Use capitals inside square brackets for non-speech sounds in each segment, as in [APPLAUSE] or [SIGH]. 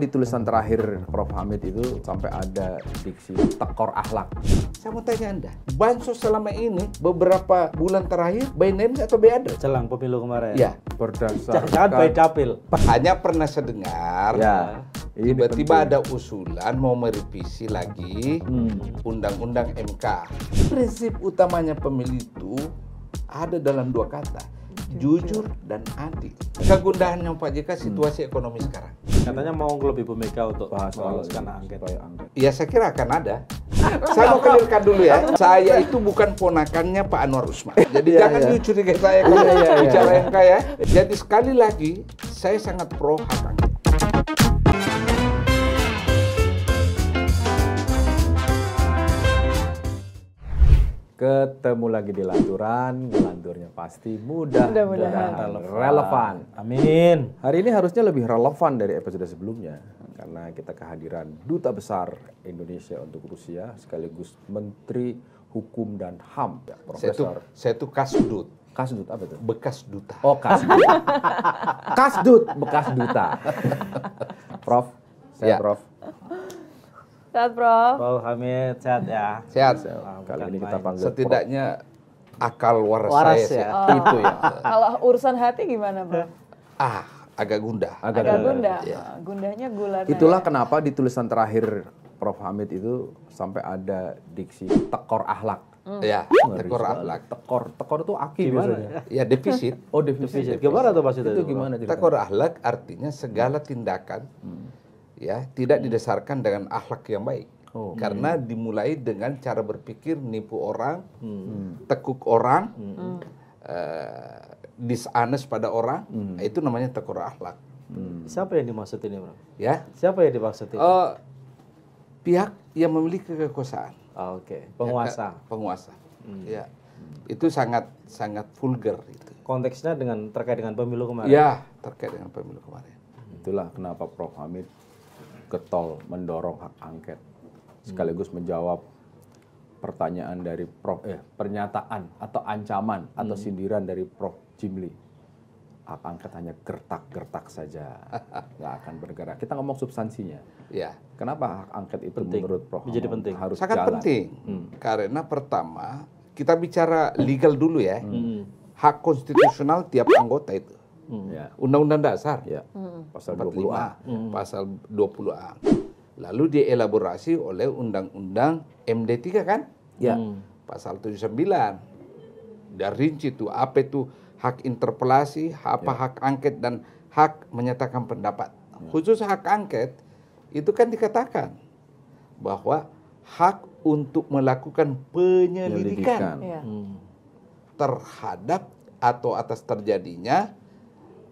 Di tulisan terakhir Prof. Hamid itu sampai ada diksi tekor akhlak. Saya mau tanya Anda, Bansos selama ini beberapa bulan terakhir by name atau by address? Jelang pemilu kemarin. Ya. Berdasarkan. Jangan by dapil. Hanya pernah saya dengar. Ya. Tiba-tiba ada usulan mau merevisi lagi hmm. Undang-Undang hmm. MK. Prinsip utamanya pemilih itu ada dalam dua kata jujur, dan dan adil. yang Pak JK situasi hmm. ekonomi sekarang. Katanya mau lebih Bu Mega untuk bahas soal karena angket. Ya saya kira akan ada. saya mau kelirkan dulu ya. Saya itu bukan ponakannya Pak Anwar Usman. [LAUGHS] Jadi ya, jangan ya. jujur saya kalau iya, iya, bicara MK iya. ya. Jadi sekali lagi saya sangat pro hak angket. Ketemu lagi di lanturan, lanturnya pasti mudah, mudah-mudahan relevan. Amin. Hari ini harusnya lebih relevan dari episode sebelumnya karena kita kehadiran duta besar Indonesia untuk Rusia sekaligus Menteri Hukum dan HAM, ya, Profesor. Saya tuh kasudut. Kasdut apa itu? Bekas duta. Oh, kasdut. kasdut, bekas duta. [LAUGHS] Prof, saya ya. Prof. Sehat, Bro. Prof Hamid sehat ya. Sehat. sehat. Kali ini kita panggil Setidaknya akal waras, waras saya ya. Oh. itu ya. [LAUGHS] Kalau urusan hati gimana, Bro? Ah, agak gundah. Agak, agak gundah. Ya. Gundahnya gular. Itulah ya. kenapa di tulisan terakhir Prof Hamid itu sampai ada diksi tekor ahlak. Hmm. Ya, tekor ahlak. Tekor, tekor itu aki iya, gimana? biasanya. Ya defisit. [LAUGHS] Oh, defisit. defisit. Gimana tuh maksudnya? itu? gimana? Tekor ahlak artinya segala tindakan hmm ya tidak hmm. didasarkan dengan akhlak yang baik. Oh. Karena hmm. dimulai dengan cara berpikir nipu orang, hmm. hmm. tekuk orang, hmm. uh, dishonest pada orang, hmm. itu namanya tekuk akhlak. Hmm. Siapa yang dimaksud ini, ya, Bro? Ya. Siapa yang dimaksud ini? Uh, eh, pihak yang memiliki kekuasaan. Oh, Oke, okay. penguasa. Ya, penguasa. Hmm. Ya. Itu sangat sangat vulgar itu. Konteksnya dengan terkait dengan pemilu kemarin. Ya, terkait dengan pemilu kemarin. Itulah kenapa Prof Hamid getol mendorong hak angket sekaligus hmm. menjawab pertanyaan dari Prof eh pernyataan atau ancaman atau hmm. sindiran dari Prof Jimli hak angket hanya gertak-gertak saja [LAUGHS] nggak akan bergerak kita ngomong substansinya ya kenapa hak angket itu penting. menurut Prof menjadi penting harus sangat jalan. penting hmm. karena pertama kita bicara legal dulu ya hmm. hak konstitusional tiap anggota itu Hmm. Ya. Undang-undang dasar ya. Hmm. pasal 20A. Hmm. Pasal 20A. Lalu dielaborasi oleh undang-undang MD3 kan? Ya. Pasal 79. Dan rinci itu apa itu hak interpelasi, apa ya. hak angket dan hak menyatakan pendapat. Ya. Khusus hak angket itu kan dikatakan bahwa hak untuk melakukan penyelidikan, penyelidikan. Ya. terhadap atau atas terjadinya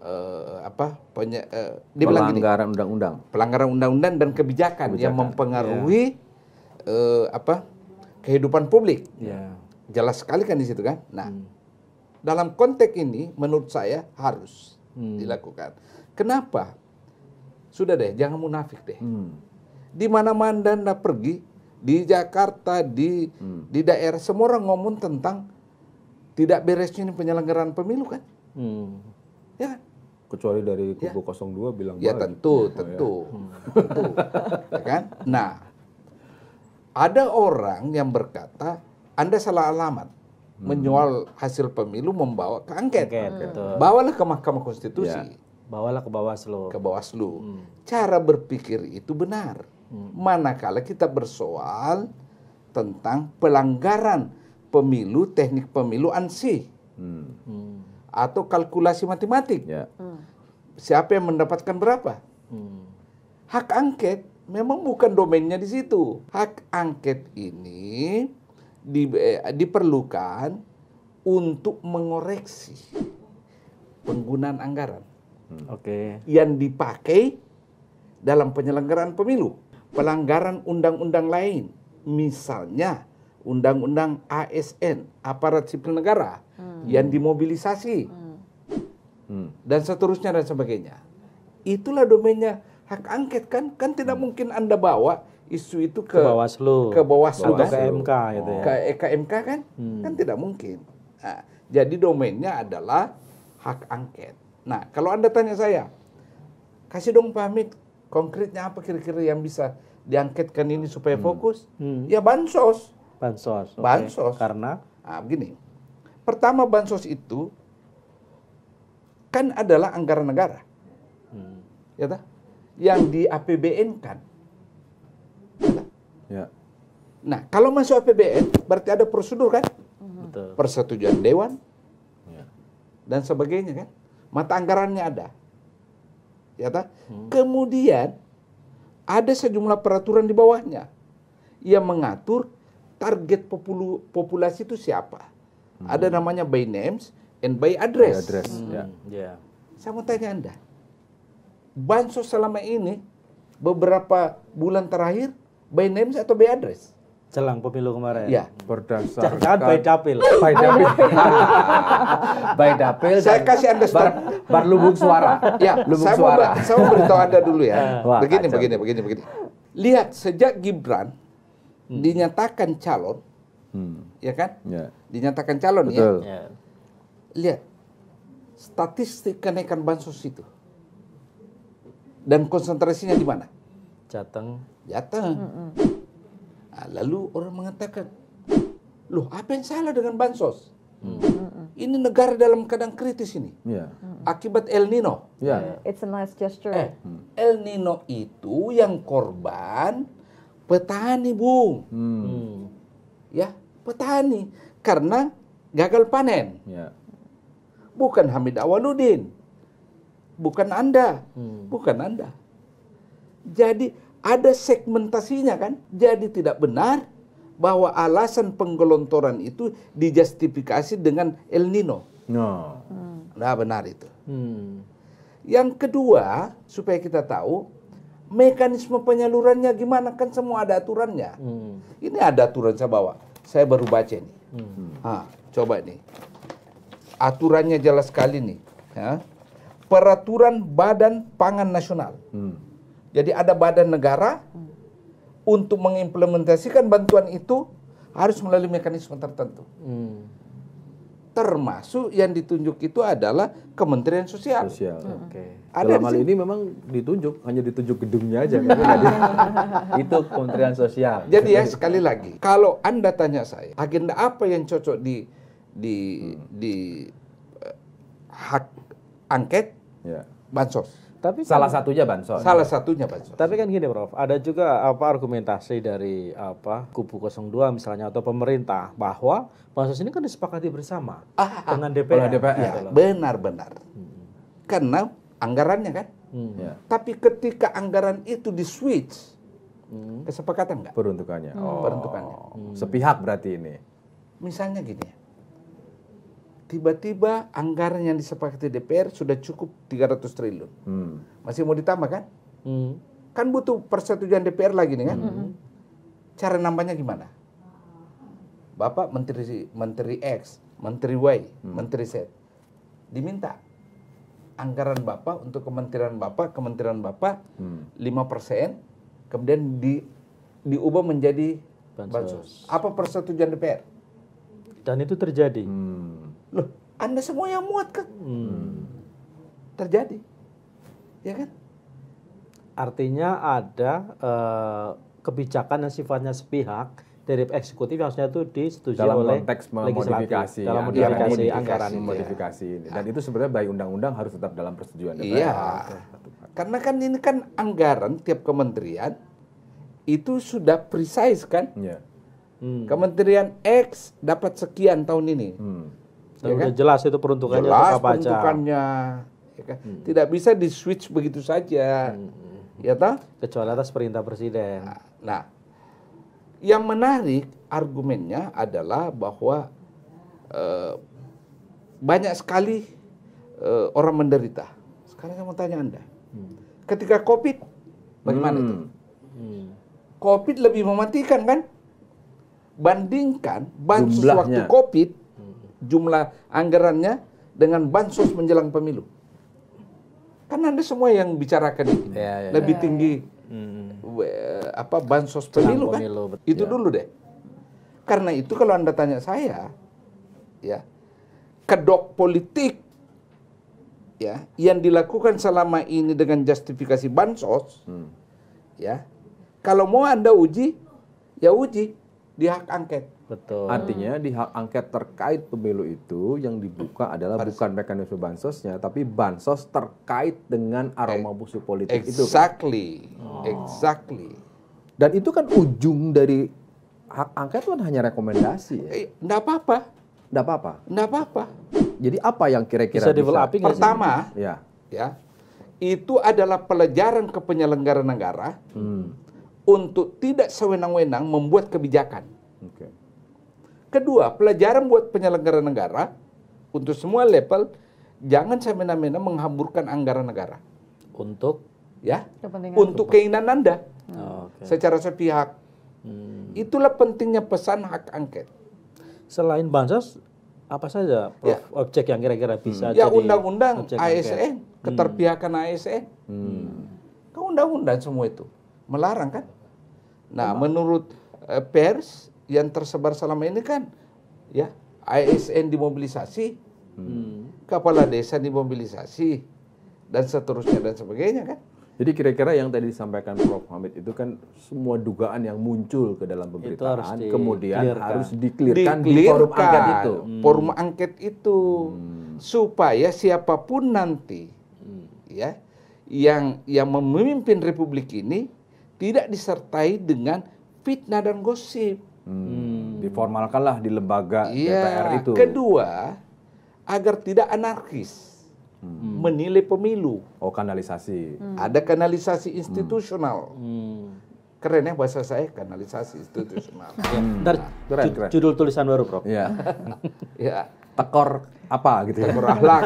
uh, apa penye, uh, pelanggaran undang-undang pelanggaran undang-undang dan kebijakan, kebijakan yang mempengaruhi yeah. Iya. uh, apa kehidupan publik yeah. jelas sekali kan di situ kan nah hmm. dalam konteks ini menurut saya harus hmm. dilakukan kenapa sudah deh jangan munafik deh hmm. di mana mana anda pergi di Jakarta di hmm. di daerah semua orang ngomong tentang tidak beresnya penyelenggaraan pemilu kan hmm. ya kan kecuali dari ya. kubu ya. 02 bilang ya tentu tentu tentu oh, ya. tentu ya kan nah ada orang yang berkata anda salah alamat hmm. menjual hasil pemilu membawa ke angket, angket hmm. bawalah ke Mahkamah Konstitusi ya. bawalah ke Bawaslu ke Bawaslu hmm. cara berpikir itu benar hmm. manakala kita bersoal tentang pelanggaran pemilu teknik pemilu ansih hmm. Hmm. atau kalkulasi matematik ya. hmm siapa yang mendapatkan berapa. Hmm. Hak angket memang bukan domainnya di situ. Hak angket ini di, eh, diperlukan untuk mengoreksi penggunaan anggaran. Hmm. Okay. Yang dipakai dalam penyelenggaraan pemilu, pelanggaran undang-undang lain, misalnya undang-undang ASN, aparat sipil negara hmm. yang dimobilisasi. Hmm dan seterusnya dan sebagainya. Itulah domainnya hak angket kan kan tidak hmm. mungkin Anda bawa isu itu ke, Bawaslu ke Bawaslu atau kan? ke MK gitu ya. Ke, eh, ke kan? Hmm. Kan tidak mungkin. Nah, jadi domainnya adalah hak angket. Nah, kalau Anda tanya saya, kasih dong pamit konkretnya apa kira-kira yang bisa diangketkan ini supaya hmm. fokus? Hmm. Ya bansos. Bansos. Okay. Bansos. Karena? Nah, begini. Pertama bansos itu kan adalah anggaran negara. Hmm. Ya tak? Yang di APBN kan. Ya, ya. Nah, kalau masuk APBN berarti ada prosedur kan? Hmm. Betul. Persetujuan dewan. Ya. Dan sebagainya kan. Mata anggarannya ada. Ya tak? Hmm. Kemudian ada sejumlah peraturan di bawahnya yang mengatur target populasi itu siapa. Hmm. Ada namanya by names, and by address. By address. Hmm. Yeah. Yeah. Saya mau tanya Anda, bansos selama ini beberapa bulan terakhir by names atau by address? Jelang pemilu kemarin. Ya. Berdasarkan. Jangan by dapil. By dapil. [LAUGHS] by dapil. Saya kasih anda bar, bar lubuk suara. Ya. Lubuk saya suara. Mau, saya mau beritahu anda dulu ya. [LAUGHS] Wah, begini, kacau. begini, begini, begini. Lihat sejak Gibran hmm. dinyatakan calon, hmm. ya kan? Yeah. Dinyatakan calon ya. Betul. ya. Yeah lihat statistik kenaikan bansos itu dan konsentrasinya di mana? Jateng. Jateng. Nah, lalu orang mengatakan, loh apa yang salah dengan bansos? Mm. Ini negara dalam keadaan kritis ini. Yeah. Akibat El Nino. Yeah. Iya. It's a nice gesture. Eh, El Nino itu yang korban petani, bu, Mm. Ya, petani. Karena gagal panen. Yeah bukan Hamid Awaludin, bukan Anda, hmm. bukan Anda. Jadi ada segmentasinya kan? Jadi tidak benar bahwa alasan penggelontoran itu dijustifikasi dengan El Nino. No. Hmm. Nah, benar itu. Hmm. Yang kedua, supaya kita tahu mekanisme penyalurannya gimana kan semua ada aturannya. Hmm. Ini ada aturan saya bawa. Saya baru baca ini. Hmm. Ha, coba ini aturannya jelas sekali nih. Ya. Peraturan Badan Pangan Nasional. Hmm. Jadi ada badan negara hmm. untuk mengimplementasikan bantuan itu harus melalui mekanisme tertentu. Hmm. Termasuk yang ditunjuk itu adalah Kementerian Sosial. Sosial. Hmm. Okay. Ada Dalam hal ini memang ditunjuk, hanya ditunjuk gedungnya aja. kan? [LAUGHS] itu Kementerian Sosial. Jadi ya sekali lagi, kalau Anda tanya saya, agenda apa yang cocok di di hmm. di uh, hak angket ya. bansos. Tapi salah kan- satunya bansos. Salah satunya bansos. Tapi kan gini, Prof, ada juga apa argumentasi dari apa kubu 02 misalnya atau pemerintah bahwa bansos ini kan disepakati bersama ah, ah, ah. dengan DPR. DPR. Ya, benar-benar. Hmm. Karena anggarannya kan. Hmm. Ya. Tapi ketika anggaran itu di switch, hmm. kesepakatan nggak? Peruntukannya. Hmm. Oh. Peruntukannya. Hmm. Sepihak berarti ini. Misalnya gini ya tiba-tiba anggaran yang disepakati DPR sudah cukup 300 triliun. Hmm. Masih mau ditambah kan? Hmm. Kan butuh persetujuan DPR lagi nih kan? Hmm. hmm. Cara nambahnya gimana? Bapak Menteri Menteri X, Menteri Y, hmm. Menteri Z diminta anggaran Bapak untuk kementerian Bapak, kementerian Bapak hmm. 5% kemudian di diubah menjadi bansos. Apa persetujuan DPR? Dan itu terjadi. Hmm. Loh, Anda semua yang muat kan? Hmm. Terjadi. Ya kan? Artinya ada eh, kebijakan yang sifatnya sepihak dari eksekutif yang harusnya itu disetujui dalam oleh konteks modifikasi iya, dalam ya, modifikasi ya, anggaran modifikasi ini dan itu sebenarnya baik undang-undang harus tetap dalam persetujuan DPR. Iya. Karena kan ini kan anggaran tiap kementerian itu sudah precise kan? Iya. Hmm. Kementerian X dapat sekian tahun ini. Hmm. Ya kan? Jelas itu peruntukannya jelas apa peruntukannya. Ya kan? hmm. Tidak bisa di switch begitu saja. Hmm. Ya toh? Kecuali atas perintah presiden. Ah, nah, yang menarik argumennya adalah bahwa eh, banyak sekali eh, orang menderita. Sekarang saya mau tanya Anda. Hmm. Ketika Covid bagaimana hmm. itu? Hmm. Covid lebih mematikan kan? Bandingkan bansos waktu Covid jumlah anggarannya dengan bansos menjelang pemilu. Kan Anda semua yang bicarakan ini. Ya, ya, lebih ya, tinggi hmm. apa bansos pemilu, kan? betul. Itu iya. dulu deh. Karena itu kalau Anda tanya saya ya, kedok politik ya yang dilakukan selama ini dengan justifikasi bansos hmm. ya kalau mau anda uji ya uji di hak angket. Betul. Artinya di hak angket terkait pemilu itu yang dibuka hmm. adalah Harus. bukan mekanisme bansosnya, tapi bansos terkait dengan aroma busuk eh, politik kan? exactly. itu. Oh. Exactly, exactly. Dan itu kan ujung dari hak angket kan hanya rekomendasi. Ya? Eh, nggak apa-apa. Nggak apa-apa. Nggak apa-apa. Jadi apa yang kira-kira bisa, bisa? Pertama, ya. ya, itu adalah pelajaran ke penyelenggara negara. Hmm untuk tidak sewenang-wenang membuat kebijakan. Okay. Kedua, pelajaran buat penyelenggara negara untuk semua level jangan semena-mena menghamburkan anggaran negara. Untuk ya, untuk keinginan Anda. Oh, okay. Secara sepihak. Hmm. Itulah pentingnya pesan hak angket. Selain bansos, apa saja ya. objek yang kira-kira bisa ya, hmm. jadi Ya undang-undang ASN, keterpihakan hmm. ASN. Hmm. undang-undang semua itu. Melarang kan? Nah, menurut eh, pers yang tersebar selama ini kan ya ASN dimobilisasi, hmm. kepala desa dimobilisasi dan seterusnya dan sebagainya kan. Jadi kira-kira yang tadi disampaikan Prof. Hamid itu kan semua dugaan yang muncul ke dalam pemberitaan harus di kemudian clearkan. harus diklirkan di, di forum angket itu. Hmm. Forum angket itu hmm. supaya siapapun nanti hmm. ya yang yang memimpin republik ini tidak disertai dengan fitnah dan gosip. Hmm. Diformalkanlah di lembaga ya. DPR itu. Kedua, agar tidak anarkis hmm. menilai pemilu. Oh, kanalisasi. Hmm. Ada kanalisasi institusional. Hmm. hmm. Keren ya bahasa saya kanalisasi institusional. [LAUGHS] Iya. Hmm. Ntar nah, keren, keren. judul tulisan baru, Prof. Ya. [LAUGHS] ya. Tekor apa gitu ya. Tekor akhlak.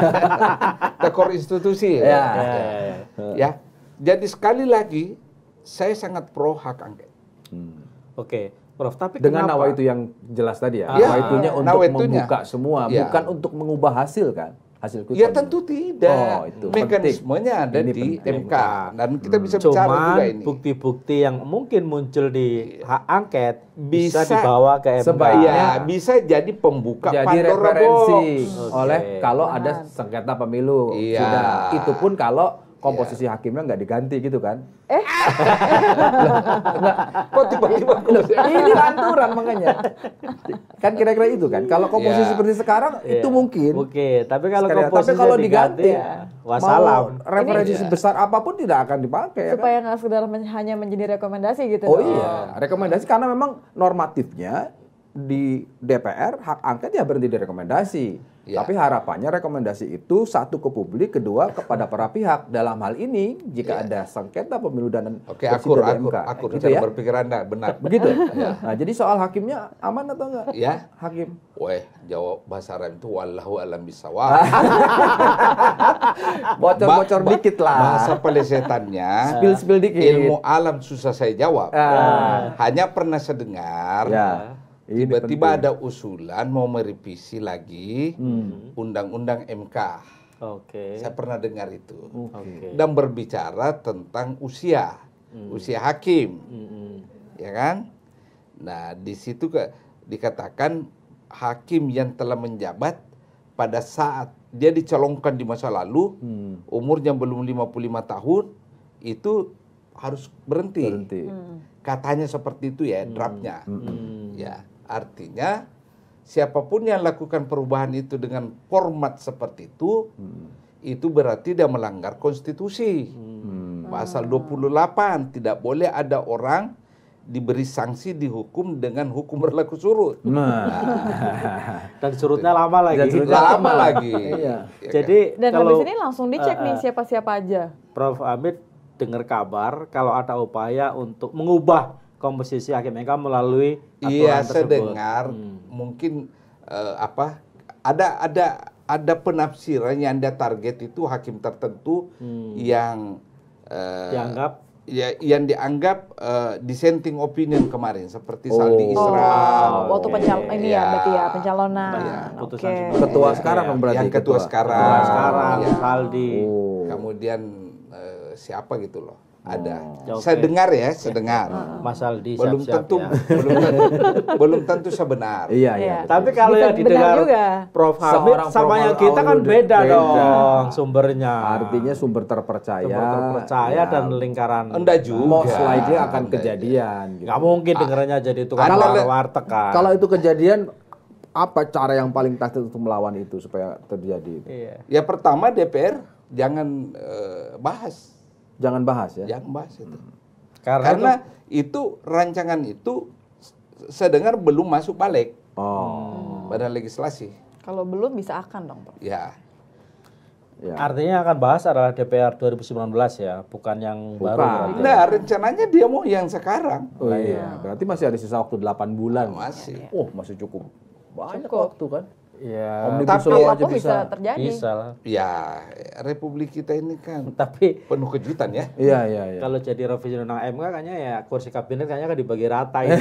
[LAUGHS] Tekor institusi ya. Ya. ya. ya. ya. Jadi sekali lagi saya sangat pro hak angket. Hmm. Oke, okay. Prof. Tapi dengan kenapa? nawaitu yang jelas tadi ya, ah, ya nawaitunya untuk nawaitunya. membuka semua, ya. bukan untuk mengubah hasil kan? Hasil quick Ya tentu tidak. Oh, itu Mekanismenya ada ini di penting. MK hmm. dan kita hmm. bisa Cuman, juga ini. bukti-bukti yang mungkin muncul di iya. hak angket bisa, bisa dibawa ke MK. Sebaiknya bisa jadi pembuka jadi Pandora referensi box. Okay. kalau ada sengketa pemilu. Iya. Sudah. Itu pun kalau komposisi yeah. hakimnya nggak diganti gitu kan? Eh? [LAUGHS] kok tiba-tiba ini lanturan [LAUGHS] makanya. Kan kira-kira itu kan. Kalau iya. komposisi yeah. seperti sekarang yeah. itu mungkin. Oke, tapi kalau sekarang, komposisi tapi kalau diganti, ya, Mau referensi ini, iya. sebesar iya. apapun tidak akan dipakai. Kan? Supaya nggak kan? sekedar men hanya menjadi rekomendasi gitu. Oh dong. iya, rekomendasi karena memang normatifnya di DPR hak angket ya berhenti di rekomendasi Ya. Tapi harapannya rekomendasi itu satu ke publik, kedua kepada para pihak. Dalam hal ini jika ya. ada sengketa pemilu dan Oke, akur, akur, MK, akur, gitu ya. berpikir Anda benar. [LAUGHS] Begitu. ya. Nah, jadi soal hakimnya aman atau enggak? Ya. Hakim. Weh, jawab bahasa Arab itu wallahu alam bisawab. Ah. [LAUGHS] Bocor-bocor ba dikit lah. Bahasa pelesetannya. Spill-spill dikit. Ilmu alam susah saya jawab. Ah. Hanya pernah saya dengar. Ya tiba-tiba ada usulan mau merevisi lagi hmm. undang-undang hmm. MK. Oke. Okay. Saya pernah dengar itu. Okay. Dan berbicara tentang usia, hmm. usia hakim, hmm. ya kan? Nah, di situ ke, dikatakan hakim yang telah menjabat pada saat dia dicolongkan di masa lalu, hmm. umurnya belum 55 tahun, itu harus berhenti. berhenti. Hmm. Katanya seperti itu ya, hmm. draftnya. Hmm. Ya Artinya siapapun yang lakukan perubahan itu dengan format seperti itu, hmm. itu berarti dia melanggar konstitusi. Hmm. Pasal 28 tidak boleh ada orang diberi sanksi dihukum dengan hukum berlaku surut. Nah. [LAUGHS] dan surutnya lama lagi. Dan surutnya lama, lama lagi. iya. iya Jadi kan? dan kalau, habis ini langsung dicek uh, nih ah, ah. siapa-siapa aja. Prof Amit dengar kabar kalau ada upaya untuk mengubah komposisi hakim MK melalui Iya, saya dengar hmm. mungkin uh, apa ada ada ada penafsiran yang Anda target itu hakim tertentu hmm. yang uh, dianggap ya yang dianggap uh, dissenting opinion kemarin seperti oh. Saldi Isra oh, waktu pencal ini ya, ya ya pencalonan ya. Okay. ketua iya. sekarang ya, berarti yang ketua, ketua sekarang ketua sekarang ya. Saldi oh. kemudian uh, siapa gitu loh ada. Okay. Oh. Saya dengar ya, saya dengar. Mas Aldi belum siap, tentu, ya. [LAUGHS] belum tentu, [LAUGHS] belum tentu sebenar. Iya, iya. iya. Tapi kalau yang didengar juga. Prof Hamid sama yang kita kan beda, beda dong sumbernya. Artinya sumber terpercaya, sumber terpercaya ya. dan lingkaran. Enggak juga. Most likely akan kejadian. Gitu. Gak mungkin dengarnya jadi tukang warteg kan. Kalau itu kejadian apa cara yang paling taktis untuk melawan itu supaya terjadi? Iya. Ya pertama DPR jangan uh, bahas Jangan bahas ya. Jangan bahas itu. Hmm. Karena, Karena itu, rancangan itu saya dengar belum masuk balik. Oh. Hmm. Pada legislasi. Kalau belum bisa akan dong, Pak. Ya. Ya. Artinya akan bahas adalah DPR 2019 ya, bukan yang bukan. baru. Nah, rencananya dia mau yang sekarang. Oh iya, berarti masih ada sisa waktu 8 bulan. Masih. Oh, masih cukup. Banyak cukup. waktu kan? Ya, Omnibus tapi apa bisa, terjadi. Bisa lah. Ya, republik kita ini kan [LAUGHS] tapi penuh kejutan ya. Iya, iya, iya. Kalau jadi revisi undang MK kayaknya ya kursi kabinet kayaknya akan dibagi rata ini.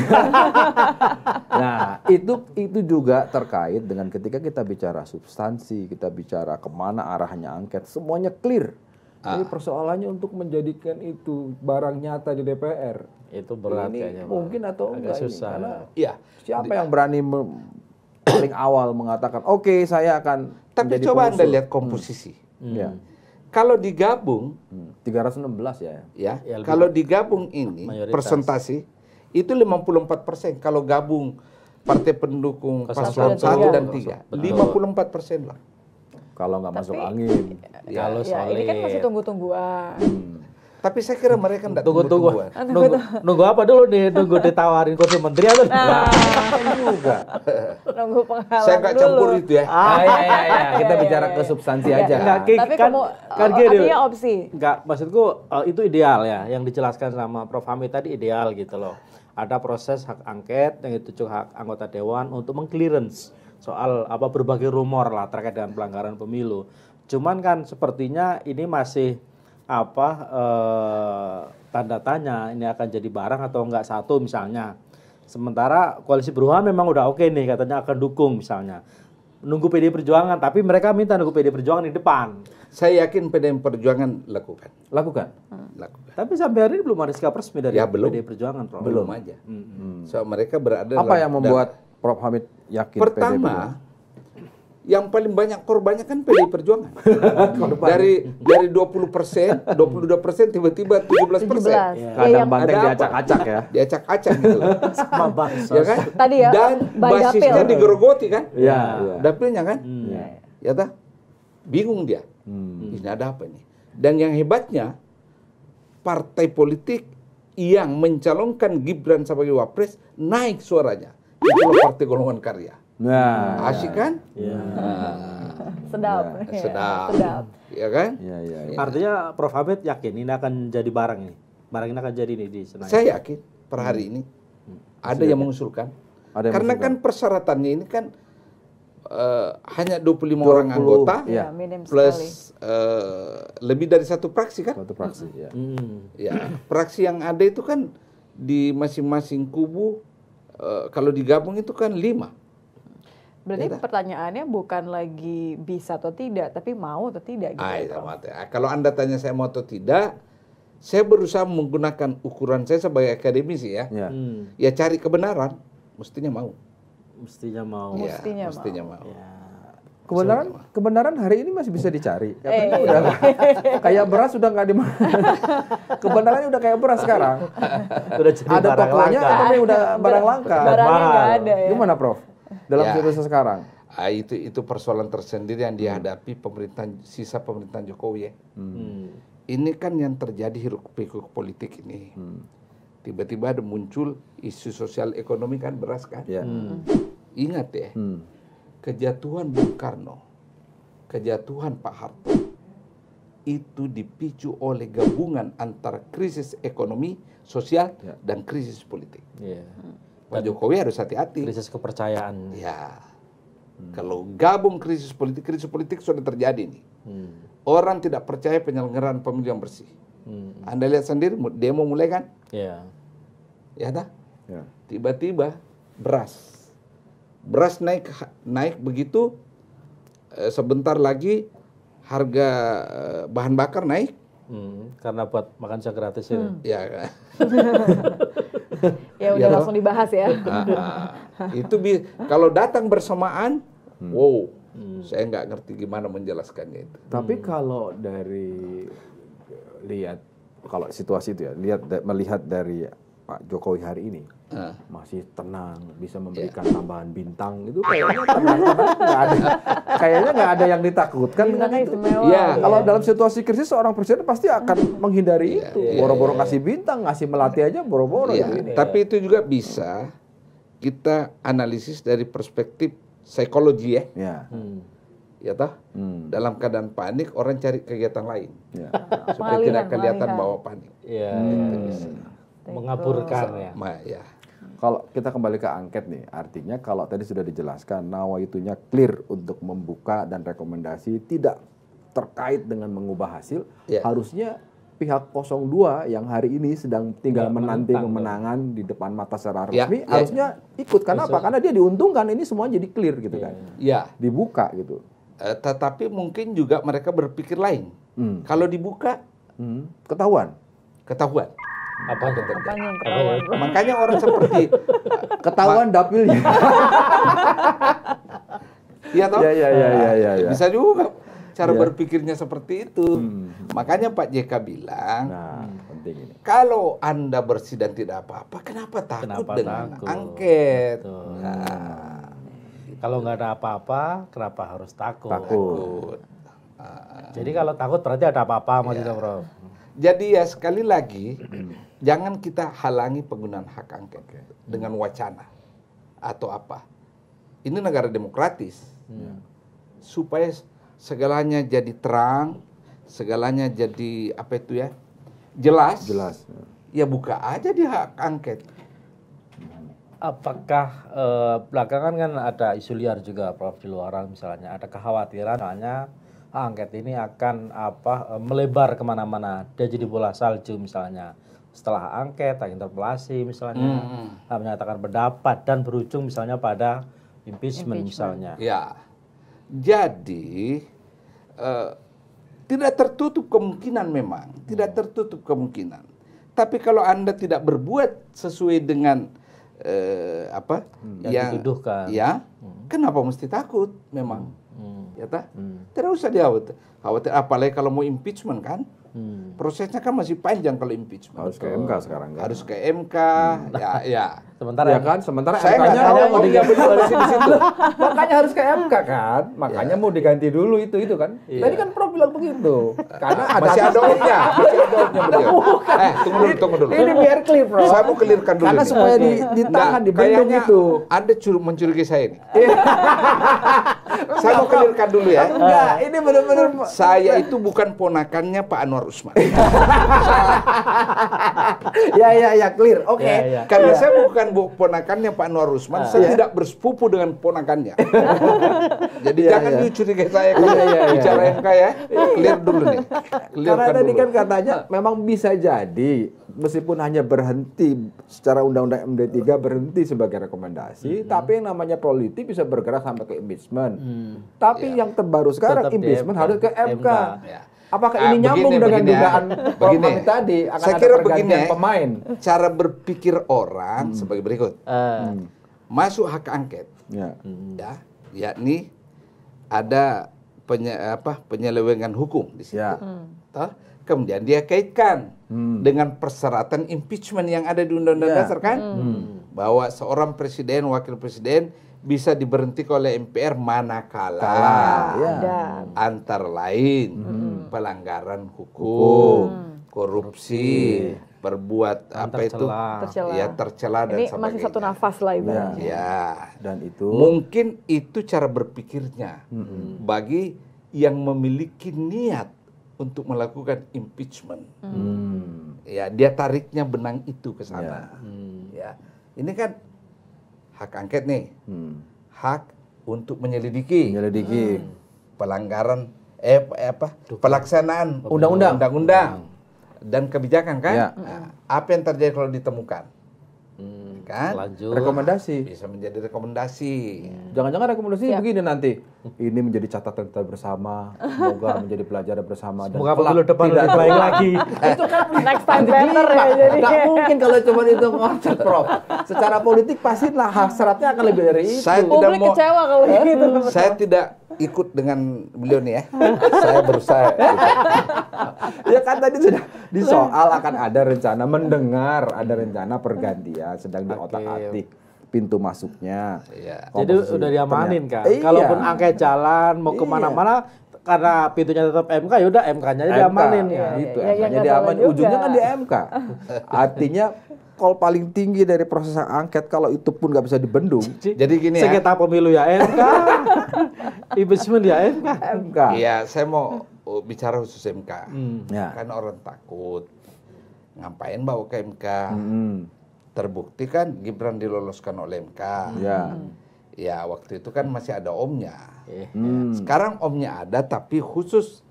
[LAUGHS] nah, itu itu juga terkait dengan ketika kita bicara substansi, kita bicara kemana arahnya angket, semuanya clear. Ah. Jadi persoalannya untuk menjadikan itu barang nyata di DPR. Itu berat ini kayaknya. Mungkin atau enggak susah. ini. Karena ya. Siapa yang berani paling awal mengatakan oke okay, saya akan tapi coba pengusul. anda lihat hmm. komposisi hmm. ya. kalau digabung hmm. 316 ya ya, ya kalau digabung ini mayoritas. persentase itu 54 persen kalau gabung partai pendukung paslon satu dan tiga 54 persen lah kalau nggak masuk angin ya. kalau ya, ini kan masih tunggu-tungguan hmm. Tapi saya kira mereka enggak tunggu Tunggu, Nunggu, nunggu apa dulu nih? Nunggu ditawarin kursi menteri atau enggak? Ah. Nah, juga. Nunggu pengalaman Saya enggak campur itu ya. Ah, iya, iya, iya. Kita bicara ke substansi iya. aja. Enggak, Tapi kan, kamu, kan artinya opsi. Enggak, maksudku eh, itu ideal ya. Yang dijelaskan sama Prof. Hamid tadi ideal gitu loh. Ada proses hak angket yang ditujuk hak anggota dewan untuk mengclearance soal apa berbagai rumor lah terkait dengan pelanggaran pemilu. Cuman kan sepertinya ini masih apa eh, tanda tanya ini akan jadi barang atau enggak satu misalnya. Sementara koalisi perubahan memang udah oke nih katanya akan dukung misalnya. Nunggu PD Perjuangan, tapi mereka minta nunggu PD Perjuangan di depan. Saya yakin PD Perjuangan lakukan. Lakukan. Hmm. Lakukan. Tapi sampai hari ini belum ada sikap resmi dari ya, belum. PD Perjuangan, Prof. Belum aja. Hmm. So mereka berada Apa yang membuat Prof Hamid yakin Pertama, PD Perjuangan? yang paling banyak korbannya kan PDI Perjuangan. [LAUGHS] Korban. Dari dari puluh persen, dua puluh dua persen tiba-tiba tujuh belas persen. Ya, kadang ya, banteng diacak-acak ya. [LAUGHS] Diacak-acak gitu. [LAUGHS] Sama bangsa. Ya kan? Tadi ya, Dan basisnya digerogoti kan? Ya. Iya. Ya. Dapilnya kan? Hmm. Ya, ya Bingung dia. Hmm. Ini ada apa nih? Dan yang hebatnya, partai politik yang mencalonkan Gibran sebagai wapres naik suaranya. Itu partai golongan karya. Nah, asik iya. kan? Ya. [LAUGHS] sedap. Ya, sedap. Sedap. Iya kan? Iya, iya. Ya. Artinya Prof Hamid yakin ini akan jadi barang ini. Barang ini akan jadi ini di Senayan. Saya yakin per hari ini hmm. ada yang ya? mengusulkan. Ada yang Karena kan mengusulkan. kan persyaratannya ini kan uh, hanya 25 20, orang anggota ya. plus uh, lebih dari satu praksi kan? Satu praksi, ya. Ya, praksi yang ada itu kan di masing-masing kubu uh, kalau digabung itu kan lima Berarti ya, pertanyaannya bukan lagi bisa atau tidak, tapi mau atau tidak gitu. Ah, ya, iya, Kalau Anda tanya saya mau atau tidak, saya berusaha menggunakan ukuran saya sebagai akademisi ya. Ya, hmm. ya cari kebenaran, mestinya mau. Mestinya mau. Ya, mestinya, mestinya mau. mau. Ya. Kebenaran, kebenaran hari ini masih bisa dicari. Ya, eh, udah kayak beras sudah nggak di [LAUGHS] Kebenarannya udah kayak beras sekarang. udah jadi ada barang tokonya, tapi udah barang langka. Barangnya nggak ada ya. Gimana, Prof? dalam ya, situasi sekarang? Ah, itu itu persoalan tersendiri yang dihadapi pemerintahan sisa pemerintahan Jokowi ya. Hmm. Ini kan yang terjadi hiruk pikuk politik ini. Hmm. Tiba-tiba ada muncul isu sosial ekonomi kan beras kan. Ya. Hmm. Ingat ya, hmm. kejatuhan Bung Karno, kejatuhan Pak Harto itu dipicu oleh gabungan antara krisis ekonomi, sosial, ya. dan krisis politik. Ya. Hmm. Pak Jokowi harus hati-hati. Krisis kepercayaan. Ya. Hmm. Kalau gabung krisis politik, krisis politik sudah terjadi nih. Hmm. Orang tidak percaya penyelenggaraan pemilu yang bersih. Hmm. Anda lihat sendiri demo mulai kan? Iya. Yeah. Ya dah. Ya. Tiba-tiba beras. Beras naik naik begitu eh, sebentar lagi harga eh, bahan bakar naik. Hmm, karena buat makan siang gratis ya. Hmm. Ya. [LAUGHS] [LAUGHS] ya udah ya, langsung dibahas ya. Ah, ah, ah. itu bi kalau datang bersamaan, hmm. wow, hmm. saya nggak ngerti gimana menjelaskannya itu. Tapi hmm. kalau dari lihat kalau situasi itu ya, lihat melihat dari Pak Jokowi hari ini, masih tenang, bisa iya. memberikan yeah. tambahan bintang itu. Kayaknya nggak ada, ada yang ditakutkan iya, dengan itu. Yeah. Iya. Kalau yeah. dalam situasi krisis seorang presiden pasti akan menghindari yeah. itu. Boro-boro yeah. ngasih bintang, ngasih melatih aja boro-boro. Yeah. Gitu tapi itu juga bisa kita analisis dari perspektif psikologi ya. Yeah. Hmm ya toh hmm. dalam keadaan panik orang cari kegiatan lain ya. supaya tidak kelihatan bahwa panik ya, hmm. bisa. mengaburkan ya, Ma, ya kalau kita kembali ke angket nih, artinya kalau tadi sudah dijelaskan nawaitunya clear untuk membuka dan rekomendasi tidak terkait dengan mengubah hasil, yeah. harusnya pihak 02 yang hari ini sedang tinggal ya, menanti kemenangan di depan mata secara ya, resmi ya, harusnya ya. ikut karena apa? Karena dia diuntungkan ini semua jadi clear gitu ya. kan. Iya. Dibuka gitu. Eh, tetapi mungkin juga mereka berpikir lain. Hmm. Kalau dibuka hmm. ketahuan. Ketahuan apa yang Apanya Apanya? Makanya orang seperti ketahuan dapilnya. [LAUGHS] Iya toh? Iya iya iya iya iya. Ya. Bisa juga cara ya. berpikirnya seperti itu. Hmm. hmm, hmm. Makanya Pak JK bilang, nah, penting ini. kalau Anda bersih dan tidak apa-apa, kenapa takut kenapa dengan takut? angket? Nah, kalau gitu. nggak ada apa-apa, kenapa harus takut? Takut. Jadi kalau takut berarti ada apa-apa Mas Prof. Iya. Jadi ya sekali lagi jangan kita halangi penggunaan hak angket okay. dengan wacana atau apa. Ini negara demokratis. Hmm. Supaya segalanya jadi terang, segalanya jadi apa itu ya? Jelas. Jelas. Ya. ya buka aja di hak angket. Apakah eh, belakangan kan ada isu liar juga Prof di luar misalnya ada kekhawatiran misalnya angket ini akan apa eh, melebar kemana-mana dia jadi bola salju misalnya setelah angket interpelasi misalnya hmm. hmm. menyatakan pendapat dan berujung misalnya pada impeachment, impeachment. misalnya ya jadi uh, tidak tertutup kemungkinan memang tidak hmm. tertutup kemungkinan tapi kalau anda tidak berbuat sesuai dengan uh, apa hmm, yang, yang dituduhkan ya hmm. kenapa mesti takut memang hmm ya tak? Hmm. Tidak usah dia Khawatir apalagi kalau mau impeachment kan? Hmm. Prosesnya kan masih panjang kalau impeachment. Harus ke MK sekarang kan? Harus ke MK, hmm. ya, ya. [LAUGHS] Sementara ya kan, sementara MK-nya mau diganti di situ. [LAUGHS] Makanya harus ke MK kan, ya. makanya ya. mau diganti dulu itu itu kan. Ya. Tadi kan Prof bilang begitu. Karena ada masih ada outnya, masih ada outnya beliau. Eh, tunggu dulu, tunggu dulu. Ini biar clear, Prof. Saya mau clearkan dulu. Karena supaya di, ditahan, nah, itu. itu. curug mencurigai saya ini. [LAUGHS] saya mau kelirkan dulu ya. Enggak, ini benar-benar. Saya itu bukan ponakannya Pak Anwar Usman. [LAUGHS] ya, ya, ya, clear. Oke. Okay. Ya, ya. Karena ya. saya bukan ponakannya Pak Anwar Usman, ah. saya ya. tidak bersepupu dengan ponakannya. [LAUGHS] Ya, jadi ya, jangan ya. dikit saya kalau ya, ya, bicara ya. MK ya. Clear dulu nih. Clearkan Karena kan tadi kan katanya ah. memang bisa jadi meskipun hanya berhenti secara undang-undang MD3 berhenti sebagai rekomendasi, -hmm. tapi yang namanya politik bisa bergerak sampai ke impeachment impeachment. Hmm. Tapi ya. yang terbaru sekarang Tetap impeachment harus ke MK. MK. Ya. Apakah ah, ini nah, nyambung dengan begini. Ya. dugaan begini. tadi akan Saya kira ada begini, ya. pemain? Cara berpikir orang hmm. sebagai berikut. Uh. Hmm. Masuk hak angket. Ya. Hmm. ya yakni ada penye, apa penyelewengan hukum di situ. Ya. Hmm. Toh? Kemudian dia kaitkan hmm. dengan persyaratan impeachment yang ada di Undang-Undang ya. Dasar kan? Hmm. hmm. Bahwa seorang presiden, wakil presiden bisa diberhentikan oleh MPR manakala ya. antar lain hmm. pelanggaran hukum, hmm. korupsi, hmm. berbuat antar apa itu tercela. ya tercela dan Ini masih satu nafas lah ibu. Ya. ya. Iya. Dan itu mungkin itu cara berpikirnya hmm. bagi yang memiliki niat untuk melakukan impeachment. Mm. Hmm. Ya, dia tariknya benang itu ke sana. Ya. Hmm. ya. Ini kan hak angket nih. Hmm. Hak untuk menyelidiki. Menyelidiki hmm. pelanggaran eh, eh apa? pelaksanaan undang-undang. Undang-undang dan kebijakan kan? Ya. Nah, apa yang terjadi kalau ditemukan? Kan? Lanjut. rekomendasi bisa menjadi rekomendasi. Jangan-jangan rekomendasi Siap. begini nanti. Ini menjadi catatan kita bersama, semoga [LAUGHS] menjadi pelajaran bersama dan pelak depan tidak lebih baik lagi. [LAUGHS] itu kan [LAUGHS] next time better ya jadi. Gak mungkin kalau cuma itu ngocet, Prof. Secara politik pasti lah hasratnya akan lebih dari itu. Saya Publik mau, kecewa kalau eh? gitu. Saya tidak ikut dengan beliau nih ya. saya berusaha. Gitu. ya kan tadi sudah di soal akan ada rencana mendengar ada rencana pergantian sedang di otak atik pintu masuknya. Iya. Jadi sudah diamanin kan. Iya. Kalaupun angke jalan mau iya. kemana-mana karena pintunya tetap MK ya udah MK-nya MK. diamanin ya. Itu iya, gitu. iya, ya, MK-nya ya, diamanin juga. ujungnya kan di MK. Artinya kalau paling tinggi dari proses angket kalau itu pun nggak bisa dibendung. Jadi, gini ya. Sengketa pemilu ya MK. [LAUGHS] Impeachment ya MK. MK. Iya, saya mau oh, bicara khusus MK. Hmm. Ya. Kan orang takut. Ngapain bawa ke MK? Hmm. Terbukti kan Gibran diloloskan oleh MK. Ya. Hmm. Ya, waktu itu kan masih ada omnya. Eh. Hmm. Sekarang omnya ada tapi khusus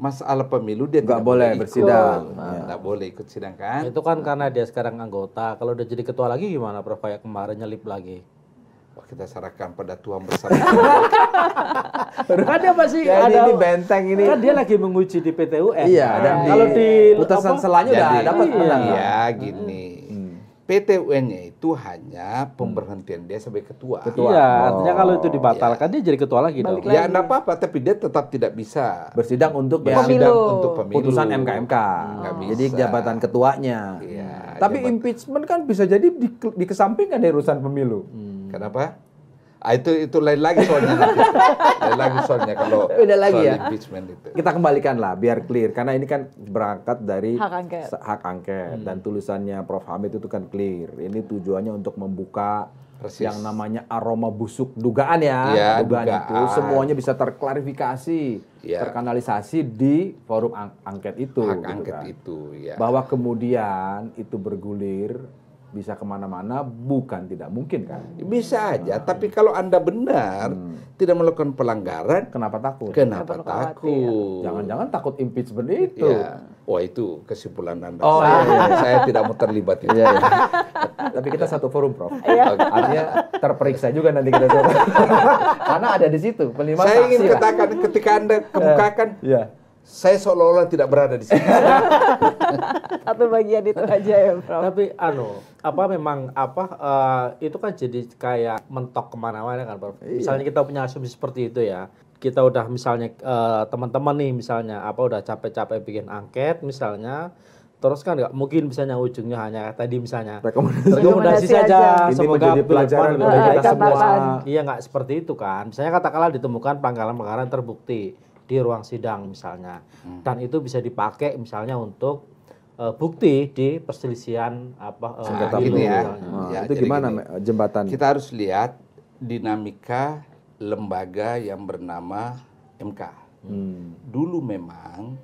masalah pemilu dia nggak boleh ikut. bersidang, nah. boleh ikut sidang kan? Itu kan karena dia sekarang anggota. Kalau udah jadi ketua lagi gimana, Prof? Kayak kemarin nyelip lagi kita serahkan pada Tuhan bersama. [LAUGHS] ada apa sih? Jadi ada, ini benteng ini. Kan dia lagi menguji di PTUN. Iya, ada nah, kalau di putusan selanjutnya udah dapat iya. Iya, hmm. gini. Hmm. PTUN-nya itu hanya pemberhentian dia sebagai ketua. Ketua. Iya, oh. artinya kalau itu dibatalkan ya. dia jadi ketua lagi Balik dong. Ya, apa-apa, tapi dia tetap tidak bisa bersidang untuk ya. pemilu. untuk pemilu. Putusan MKMK. Oh. Hmm. Jadi jabatan ketuanya. Iya. Tapi jabat. impeachment kan bisa jadi di, kesampingan dari urusan pemilu. Hmm. Kenapa? Ah, itu itu lain lagi soalnya. [LAUGHS] lain lagi soalnya kalau Beda lagi ya? impeachment itu. Kita kembalikan lah biar clear karena ini kan berangkat dari hak angket, hak angket hmm. dan tulisannya Prof Hamid itu kan clear. Ini tujuannya untuk membuka Persis. yang namanya aroma busuk dugaan ya, ya dugaan, dugaan itu semuanya bisa terklarifikasi, ya. terkanalisasi di forum angket itu. Hak gitu angket kan. itu ya. Bahwa kemudian itu bergulir bisa kemana-mana bukan tidak mungkin kan hmm. bisa aja nah, tapi iya. kalau anda benar hmm. tidak melakukan pelanggaran kenapa takut kenapa, kenapa takut jangan-jangan ya? takut impeachment itu ya. wah oh, itu kesimpulan anda oh, iya. saya, ya. saya tidak mau terlibat itu ya, ya. tapi kita satu forum prof iya. artinya terperiksa juga nanti kita [LAUGHS] karena ada di situ saya ingin katakan ketika anda kemukakan ya saya seolah-olah tidak berada di sini. [LAUGHS] Satu bagian itu aja ya, Prof. Tapi anu, apa memang apa uh, itu kan jadi kayak mentok kemana-mana kan, Prof. Iya. Misalnya kita punya asumsi seperti itu ya, kita udah misalnya teman eh, teman-teman nih misalnya apa udah capek-capek bikin angket misalnya terus kan nggak mungkin misalnya ujungnya hanya tadi misalnya rekomendasi, rekomendasi saja aja. semoga Ini pelajaran bagi eh, kita semua iya nggak seperti itu kan misalnya katakanlah ditemukan pelanggaran-pelanggaran terbukti di ruang sidang misalnya. Hmm. Dan itu bisa dipakai misalnya untuk uh, bukti di perselisihan apa eh, sengketa uh, ini ya. Oh, ya. Itu gimana gini, jembatan? Kita harus lihat dinamika lembaga yang bernama MK. Hmm. Dulu memang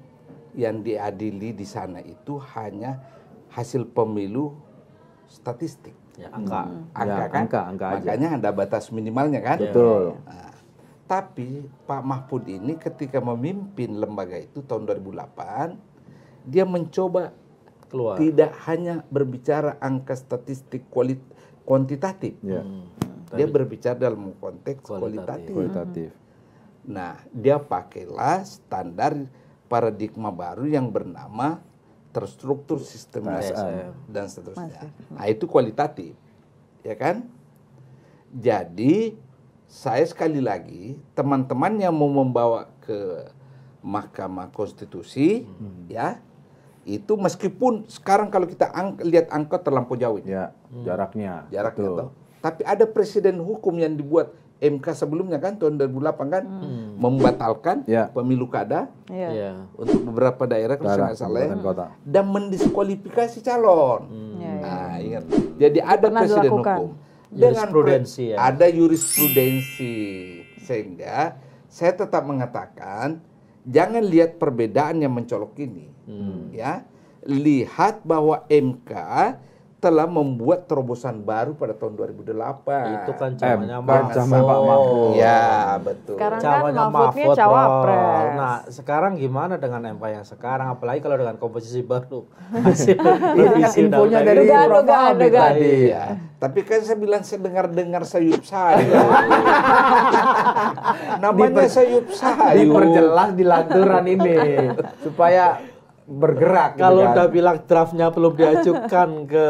yang diadili di sana itu hanya hasil pemilu statistik. Ya, angka. Hmm. Angka ya, kan? Angka, angka Makanya aja. ada batas minimalnya kan? Betul. Nah, tapi Pak Mahfud ini ketika memimpin lembaga itu tahun 2008, dia mencoba keluar. Tidak hanya berbicara angka statistik kualit kuantitatif. Ya. Hmm. Dia Dia berbicara dalam konteks kualitatif. kualitatif. Nah, dia pakailah standar paradigma baru yang bernama terstruktur sistem nah, dan seterusnya. Nah, itu kualitatif. Ya kan? Jadi saya sekali lagi teman-teman yang mau membawa ke Mahkamah Konstitusi hmm. ya itu meskipun sekarang kalau kita ang lihat angka terlampau jauh ya hmm. jaraknya jaraknya tuh tapi ada presiden hukum yang dibuat MK sebelumnya kan tahun 2008 kan hmm. hmm. membatalkan ya. pemilu kada ya. Ya. untuk beberapa daerah kalau saya salah ya, dan mendiskualifikasi calon hmm. Ya, ya. nah, ingat jadi ada Pernah presiden dilakukan. hukum dengan prudensi ya. ada jurisprudensi sehingga saya tetap mengatakan jangan lihat perbedaan yang mencolok ini hmm. ya lihat bahwa MK telah membuat terobosan baru pada tahun 2008. Itu kan eh, zamannya eh, Pak Mahfud. Ya, betul. Sekarang Cawanya kan Mahfudnya cawapres. Nah, sekarang gimana dengan MK yang sekarang apalagi kalau dengan komposisi baru? [LAUGHS] Masih iya, infonya dari Prof. Abi tadi. Ya. Tapi kan saya bilang saya dengar-dengar sayup sayur. [LAUGHS] Namanya sayup sayur. Diperjelas di lanturan ini supaya bergerak. Gitu Kalau gitu kan. udah bilang draftnya belum diajukan [LAUGHS] ke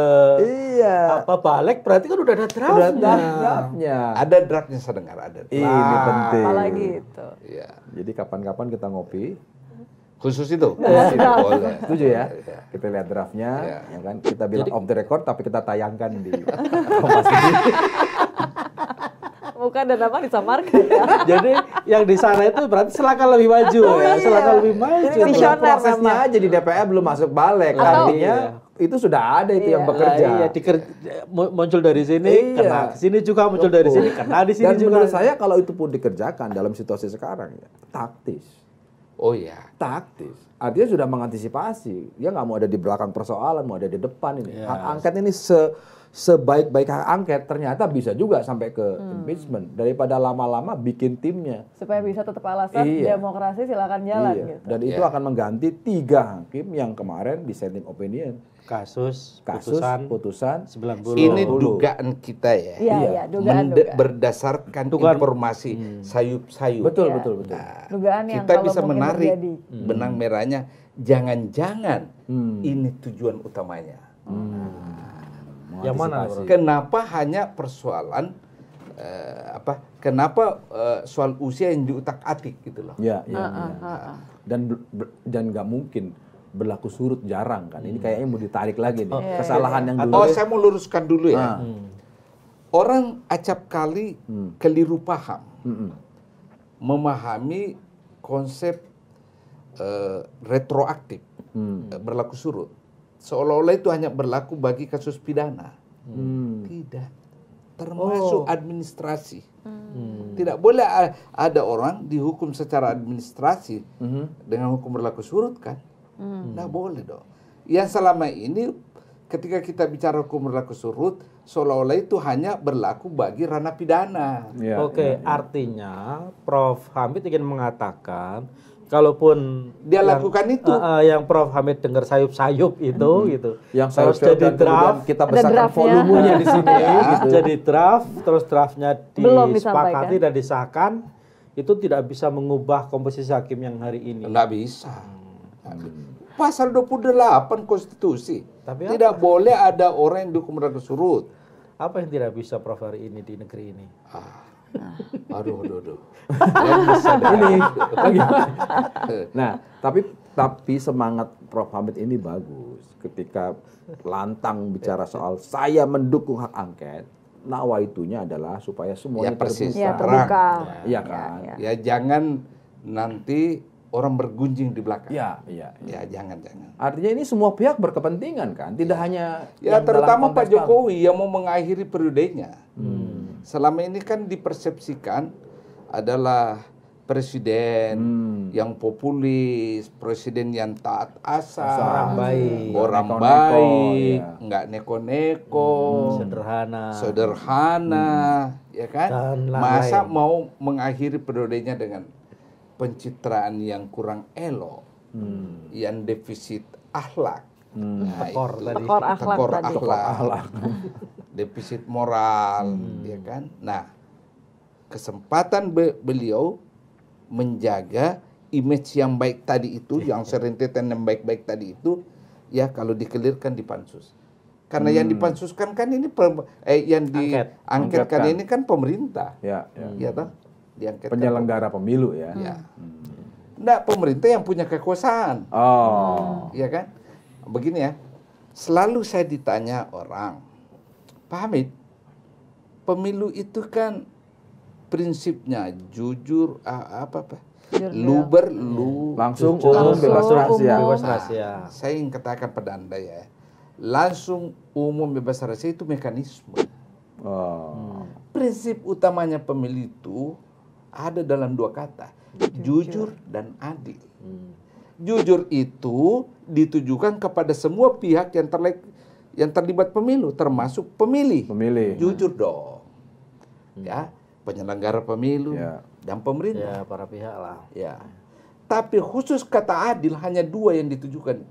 iya. apa balik, berarti kan udah ada draftnya. Udah ada draftnya. Ada draftnya saya dengar ada. Draft. Ini nah, penting. Apalagi itu. Iya. Jadi kapan-kapan kita ngopi. Khusus itu. itu Setuju ya. ya. Kita lihat draftnya, ya. ya kan. Kita bilang Jadi, off the record, tapi kita tayangkan di [LAUGHS] muka dan apa disamarkan. Ya. [LAUGHS] Jadi yang di sana itu berarti selangkah lebih maju oh, ya, iya. selangkah lebih maju. Jadi prosesnya aja di DPR belum masuk balik, Atau, artinya iya itu sudah ada itu iya. yang bekerja. Nah, iya, diker, muncul dari sini, iya. kena ke sini juga muncul dari sini, kena di sini Dan juga. menurut saya kalau itu pun dikerjakan dalam situasi sekarang ya, taktis. Oh iya. Taktis. Artinya sudah mengantisipasi. Dia ya nggak mau ada di belakang persoalan, mau ada di depan ini. Yes. Iya. angket ini se sebaik-baik hak angket ternyata bisa juga sampai ke hmm. impeachment daripada lama-lama bikin timnya supaya bisa tetap alasan iya. demokrasi silakan jalan iya. gitu. dan yeah. itu iya. akan mengganti tiga hakim yang kemarin dissenting opinion kasus, kasus putusan, putusan 90. Ini dugaan kita ya. Iya, iya, iya dugaan, dugaan. Berdasarkan dugaan. informasi sayup hmm. sayup-sayup. Betul, ya. betul, betul. Nah, kita bisa menarik menjadi. Hmm. benang merahnya jangan-jangan hmm. ini tujuan utamanya. Hmm. Nah, yang mana? Kenapa hanya persoalan uh, apa? Kenapa uh, soal usia yang diutak-atik gitu loh? Ya, ya, ah, ah ya. Ah, ah, dan dan nggak mungkin berlaku surut jarang kan. Ini hmm. kayaknya mau ditarik lagi nih. Oh, iya, Kesalahan iya. yang dulu. Oh, saya mau luruskan dulu ya. Ah. Hmm. Orang acap kali hmm. keliru paham. Hmm. Memahami konsep uh, retroaktif hmm. berlaku surut seolah-olah itu hanya berlaku bagi kasus pidana. Hmm. Tidak. Oh. Termasuk oh. administrasi. Hmm. Tidak boleh ada orang dihukum secara administrasi hmm. dengan hukum berlaku surut kan? Hmm. Tidak boleh dong. Yang selama ini ketika kita bicara hukum berlaku surut seolah-olah itu hanya berlaku bagi ranah pidana. Ya, Oke, okay, iya, iya. artinya Prof Hamid ingin mengatakan kalaupun dia yang, lakukan itu uh, uh, yang Prof Hamid dengar sayup-sayup itu hmm. gitu yang saya terus jadi draft kita besarkan volumenya di sini [LAUGHS] gitu. jadi draft terus draftnya disepakati dan disahkan itu tidak bisa mengubah komposisi hakim yang hari ini tidak bisa hmm. pasal 28 konstitusi Tapi tidak apa? boleh ada orang yang dihukum dan surut apa yang tidak bisa Prof hari ini di negeri ini ah Aduh, aduh, aduh. ini [LAUGHS] Nah, tapi tapi semangat Prof Hamid ini bagus. Ketika lantang bicara iya. soal saya mendukung hak angket, nawaitunya adalah supaya semuanya ya, persis terbuka. Ya, terbuka. Ya, ya kan. Ya, ya. jangan nanti orang bergunjing di belakang. Ya, ya, ya. ya jangan jangan. Artinya ini semua pihak berkepentingan kan, tidak ya. hanya ya terutama Pak Jokowi yang mau mengakhiri periodenya. Hmm selama ini kan dipersepsikan adalah presiden hmm. yang populis, presiden yang taat asas, orang baik, orang neko -neko, baik, ya. nggak neko-neko, hmm, sederhana, sederhana, hmm. ya kan? Masa mau mengakhiri periodenya dengan pencitraan yang kurang elok, hmm. yang defisit akhlak, Hmm. tekor itu. tadi. Tekor akhlak tekor tadi. Akhlak, akhlak. defisit moral, hmm. ya kan? Nah, kesempatan be beliau menjaga image yang baik tadi itu, iya. yang serentetan yang baik-baik tadi itu, ya kalau dikelirkan di pansus. Karena hmm. yang dipansuskan kan ini per, eh, yang diangketkan Angket. ini kan pemerintah, ya, ya. ya toh? Hmm. Diangketkan penyelenggara pemilu ya. ya. Hmm. Nah, pemerintah yang punya kekuasaan, oh, ya kan? begini ya, selalu saya ditanya orang, Pak Hamid, pemilu itu kan prinsipnya jujur apa apa ya. luber iya. lu langsung umum bebas rahasia. Bebas rahasia. saya ingin katakan pada anda ya, langsung umum bebas rahasia itu mekanisme. Oh. Hmm. Prinsip utamanya pemilu itu ada dalam dua kata, jujur, jujur dan adil. Hmm jujur itu ditujukan kepada semua pihak yang terlek yang terlibat pemilu termasuk pemilih. Pemilih. Jujur dong. Ya, penyelenggara pemilu ya. dan pemerintah. Ya, para pihak lah. Ya. Tapi khusus kata adil hanya dua yang ditujukan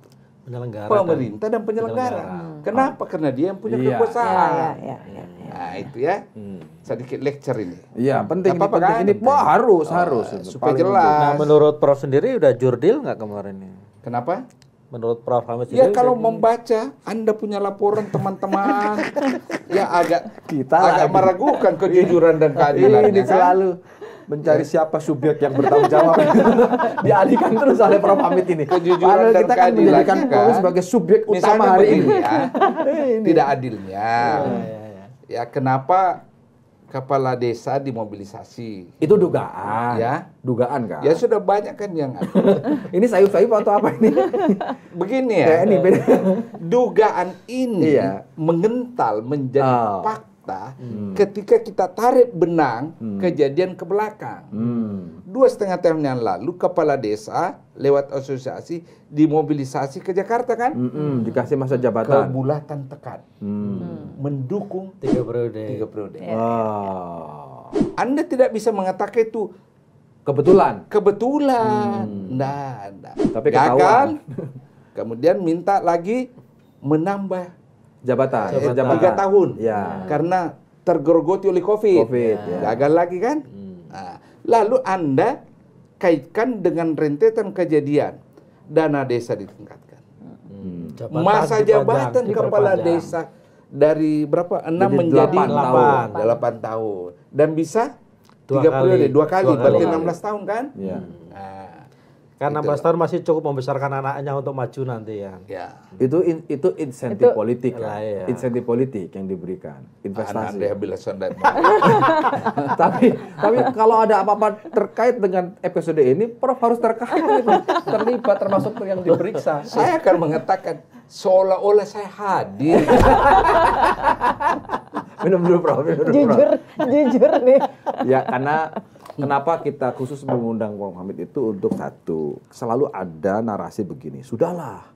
penyelenggara pemerintah dan penyelenggara. penyelenggara. Hmm. Kenapa? Oh. Karena dia yang punya iya. kekuasaan. Iya, iya, iya, iya, iya. nah, itu ya. Hmm. Sedikit lecture ini. Iya, penting hmm. apa, penting ini. Kan? Wah, harus, oh, harus supaya jelas. Nah, menurut Prof sendiri udah jurdil nggak kemarin ini? Kenapa? Menurut Prof Hamid Ya kalau jadi... membaca, Anda punya laporan teman-teman [LAUGHS] ya agak kita agak lagi. meragukan kejujuran dan keadilan. Ini ya kan? selalu mencari ya. siapa subjek yang bertanggung jawab [LAUGHS] dialihkan terus oleh Prof Hamid ini. Kejujuran kita kan menjadikan Polri sebagai subjek utama hari ini. Ya, [LAUGHS] Tidak adilnya. ya, ya. ya kenapa kepala desa dimobilisasi? Itu dugaan. Ya, dugaan kan? Ya sudah banyak kan yang [LAUGHS] ini sayup-sayup atau apa ini? Begini ya. ya ini beda. Dugaan ini iya. mengental menjadi oh. fakta fakta hmm. ketika kita tarik benang hmm. kejadian ke belakang. Hmm. Dua setengah tahun yang lalu kepala desa lewat asosiasi dimobilisasi ke Jakarta kan? Hmm. Hmm. Dikasih masa jabatan. Kebulatan tekan. Hmm. hmm. Mendukung tiga periode. Tiga periode. Ya, Anda tidak bisa mengatakan itu kebetulan. Kebetulan. Hmm. Nah, nah. Tapi Gagal. Kemudian minta lagi menambah jabatan, jabatan. Eh, jabatan. tiga tahun ya. karena tergerogoti oleh covid, COVID ya. ya. gagal lagi kan hmm. nah, lalu anda kaitkan dengan rentetan kejadian dana desa ditingkatkan hmm. jabatan, masa jabatan diperpanjang, kepala diperpanjang. desa dari berapa enam menjadi delapan delapan tahun dan bisa tiga periode dua kali, berarti enam belas tahun kan ya. hmm karena gitu. Bastar masih cukup membesarkan anaknya untuk maju nanti ya. ya. Itu in, itu insentif politik ya. ya. Insentif politik yang diberikan. Investasi. Anak rehabilitation dan [LAUGHS] Tapi tapi kalau ada apa-apa terkait dengan episode ini, Prof harus terkait, terlibat termasuk yang diperiksa. Saya akan mengatakan seolah-olah saya hadir. minum dulu, Prof. Minum dulu, Prof. Jujur, jujur nih. Ya karena Hmm. Kenapa kita khusus mengundang Bang Hamid itu untuk satu, selalu ada narasi begini, sudahlah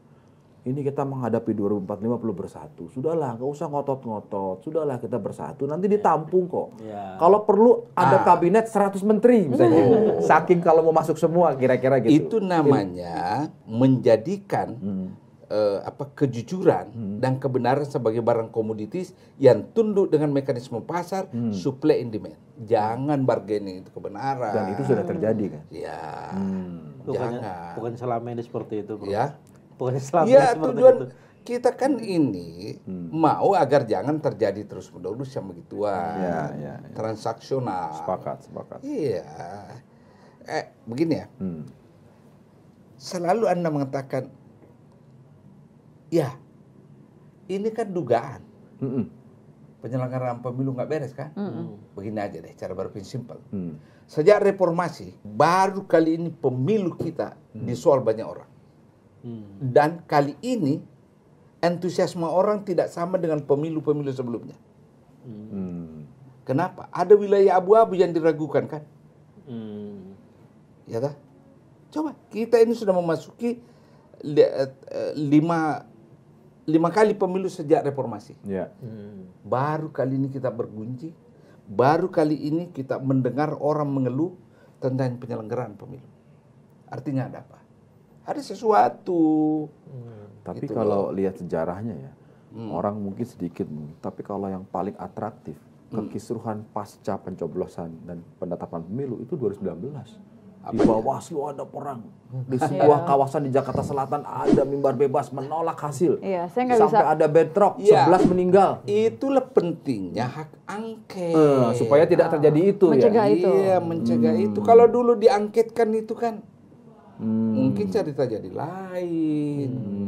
ini kita menghadapi 2045 perlu bersatu. Sudahlah, nggak usah ngotot-ngotot. Sudahlah kita bersatu. Nanti ya. ditampung kok. Ya. Kalau perlu ada ah. kabinet 100 menteri misalnya. Gitu. Hmm. Saking kalau mau masuk semua kira-kira gitu. Itu namanya gitu. menjadikan hmm uh, apa kejujuran hmm. dan kebenaran sebagai barang komoditis yang tunduk dengan mekanisme pasar hmm. supply and demand. Jangan bargaining itu kebenaran. Dan itu sudah terjadi kan? Ya. Hmm. jangan. Bukan selama ini seperti itu, Bro. Ya. Bukan selama ya, ini seperti tujuan, itu kita kan ini hmm. mau agar jangan terjadi terus menerus yang begituan ya, ya, ya. transaksional sepakat sepakat iya eh begini ya hmm. selalu anda mengatakan Ya, ini kan dugaan. Mm -mm. Penyelenggaraan pemilu nggak beres kan? Mm -mm. Begini aja deh, cara berpikir simpel. Mm. Sejak reformasi, baru kali ini pemilu kita mm. disoal banyak orang. Mm. Dan kali ini entusiasme orang tidak sama dengan pemilu-pemilu sebelumnya. Hmm. Mm. Kenapa? Ada wilayah abu-abu yang diragukan kan? Mm. Ya Coba kita ini sudah memasuki eh, eh, lima lima kali pemilu sejak reformasi. Ya. Hmm. Baru kali ini kita bergunci, baru kali ini kita mendengar orang mengeluh tentang penyelenggaraan pemilu. Artinya ada apa? Ada sesuatu. Hmm. Tapi gitu kalau loh. lihat sejarahnya ya, hmm. orang mungkin sedikit, tapi kalau yang paling atraktif hmm. kekisruhan pasca pencoblosan dan pendatapan pemilu itu 2019. Di di selalu ada perang. Di iya. sebuah kawasan di Jakarta Selatan ada mimbar bebas menolak hasil. iya, saya Sampai bisa. ada bedrock ya. 11 meninggal. Itulah pentingnya hak angket. Uh, supaya tidak uh, terjadi itu ya. mencegah ya. Itu. Iya, mencegah hmm. itu. Kalau dulu diangketkan itu kan hmm. mungkin cerita jadi lain. Hmm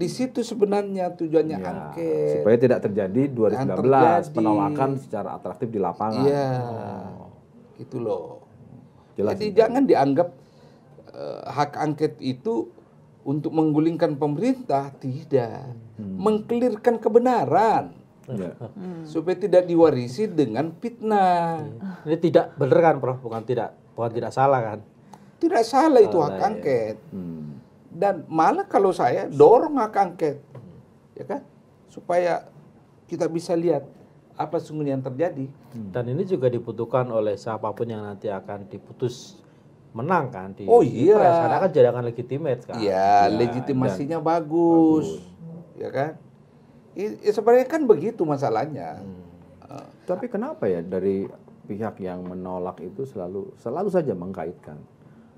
di situ sebenarnya tujuannya ya, angket supaya tidak terjadi 2019 terjadi. penolakan secara atraktif di lapangan. Iya. Oh. itu loh. Jelas, Jadi jangan dianggap uh, hak angket itu untuk menggulingkan pemerintah, tidak. Hmm. Mengkelirkan kebenaran. Ya. Hmm. Supaya tidak diwarisi dengan fitnah. Iya. Ini tidak benar kan, Prof? Bukan tidak, bukan tidak salah kan? Tidak salah itu hak iya. angket. Hmm. Dan malah kalau saya dorong hak angket. Ya kan? Supaya kita bisa lihat apa sungguh yang terjadi. Hmm. Dan ini juga dibutuhkan oleh siapapun yang nanti akan diputus menang kan di Oh iya. Karena kan jadi akan legitimate kan. Iya, ya, legitimasinya dan, bagus. bagus. Ya kan? Ya, sebenarnya kan begitu masalahnya. Hmm. Uh, Tapi kenapa ya dari pihak yang menolak itu selalu selalu saja mengkaitkan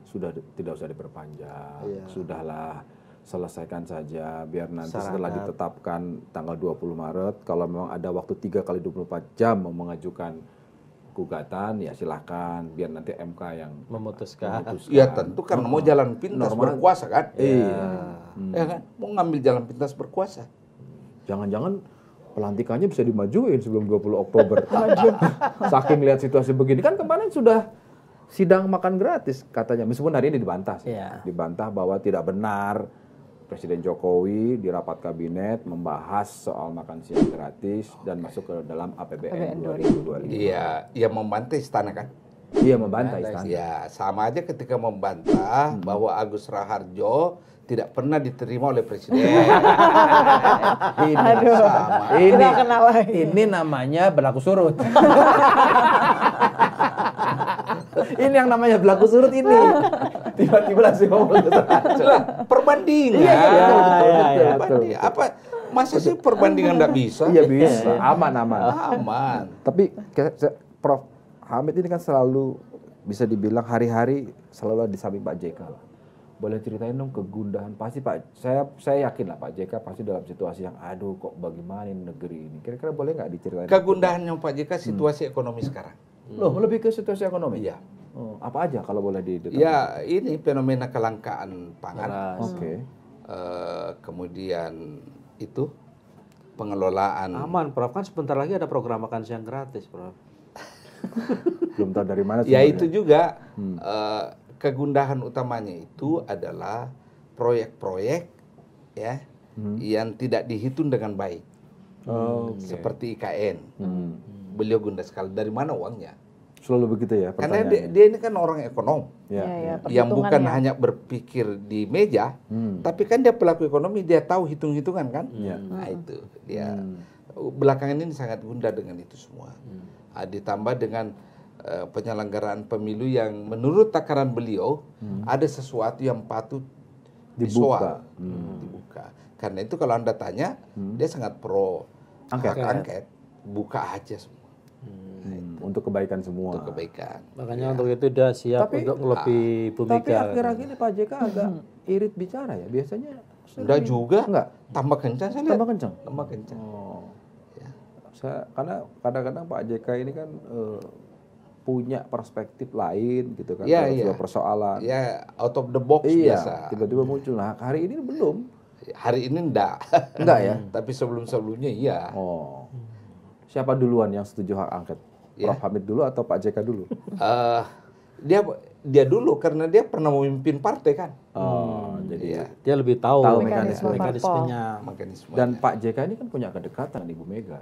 sudah tidak usah diperpanjang, iya. sudahlah selesaikan saja biar nanti setelah ditetapkan tanggal 20 Maret kalau memang ada waktu 3 kali 24 jam mau mengajukan gugatan ya silahkan biar nanti MK yang memutuskan. memutuskan. Ya tentu karena mau hmm. jalan pintas Normal. berkuasa kan. Iya. Ya. Hmm. Ya kan mau ngambil jalan pintas berkuasa. Jangan-jangan pelantikannya bisa dimajuin sebelum 20 Oktober. [LAUGHS] Saking lihat situasi begini kan kemarin sudah sidang makan gratis katanya meskipun hari ini dibantah iya. Dibantah bahwa tidak benar Presiden Jokowi di rapat kabinet membahas soal makan siang gratis okay. dan masuk ke dalam APBN, APBN 2025. Iya, ya membantai istana kan? Iya, nah, istana. Iya, sama aja ketika membantah hmm. bahwa Agus Raharjo tidak pernah diterima oleh presiden. [LAUGHS] ini Aduh. sama. Ini, ini namanya berlaku surut. [LAUGHS] ini yang namanya berlaku surut ini. [LAUGHS] Tiba-tiba langsung ngomong ke banding. Iya, iya, iya, iya, iya Apa masa sih perbandingan nggak bisa? Iya bisa, iya, aman aman. Aman. Tapi Prof Hamid ini kan selalu bisa dibilang hari-hari selalu di samping Pak JK lah. Boleh ceritain dong kegundahan pasti Pak saya saya yakin lah Pak JK pasti dalam situasi yang aduh kok bagaimana ini negeri ini. Kira-kira boleh nggak diceritain? Kegundahannya Pak JK situasi hmm. ekonomi sekarang. Loh, lebih ke situasi ekonomi. Iya. Oh, apa aja kalau boleh di Ya, ini fenomena kelangkaan pangan. Hmm. Oke. Okay. Uh, eh, kemudian itu pengelolaan. Aman, Prof. Kan sebentar lagi ada program makan siang gratis, Prof. [LAUGHS] Belum tahu dari mana ya, sebenarnya. Ya itu juga hmm. uh, kegundahan utamanya itu adalah proyek-proyek ya hmm. yang tidak dihitung dengan baik. Oh, okay. Seperti IKN. Hmm. Beliau gundah sekali dari mana uangnya? Selalu begitu ya Karena dia, dia ini kan orang ekonom. Ya, ya, ya. Yang bukan ya. hanya berpikir di meja, hmm. tapi kan dia pelaku ekonomi, dia tahu hitung-hitungan kan. Hmm. Ya. Nah itu, dia hmm. belakangan ini sangat gundah dengan itu semua. Hmm. Nah, ditambah dengan uh, penyelenggaraan pemilu yang menurut takaran beliau, hmm. ada sesuatu yang patut dibuka. hmm. dibuka. Karena itu kalau Anda tanya, hmm. dia sangat pro angket. angket. Buka aja semua. Hmm. Nah, untuk kebaikan semua. Untuk kebaikan. Makanya ya. untuk itu udah siap tapi, untuk lebih ah, Mega. Tapi akhir-akhir ini Pak JK agak hmm. irit bicara ya. Biasanya udah juga enggak tambah kencang saya Tambah kencang. Tambah kencang. Oh. Ya. Saya karena kadang-kadang Pak JK ini kan uh, punya perspektif lain gitu kan ya. ya. persoalan. Ya, out of the box iya, biasa. Tiba-tiba muncul. Nah, hari ini belum. Hari ini enggak. Enggak ya. [LAUGHS] Tapi sebelum-sebelumnya iya. Oh. Siapa duluan yang setuju hak angket? ya. Prof Hamid dulu atau Pak JK dulu? Uh, dia dia dulu karena dia pernah memimpin partai kan. Oh, hmm. jadi ya. dia lebih tahu, tahu mekanisme mekanismenya. mekanismenya. Dan Pak JK ini kan punya kedekatan dengan Bu Mega.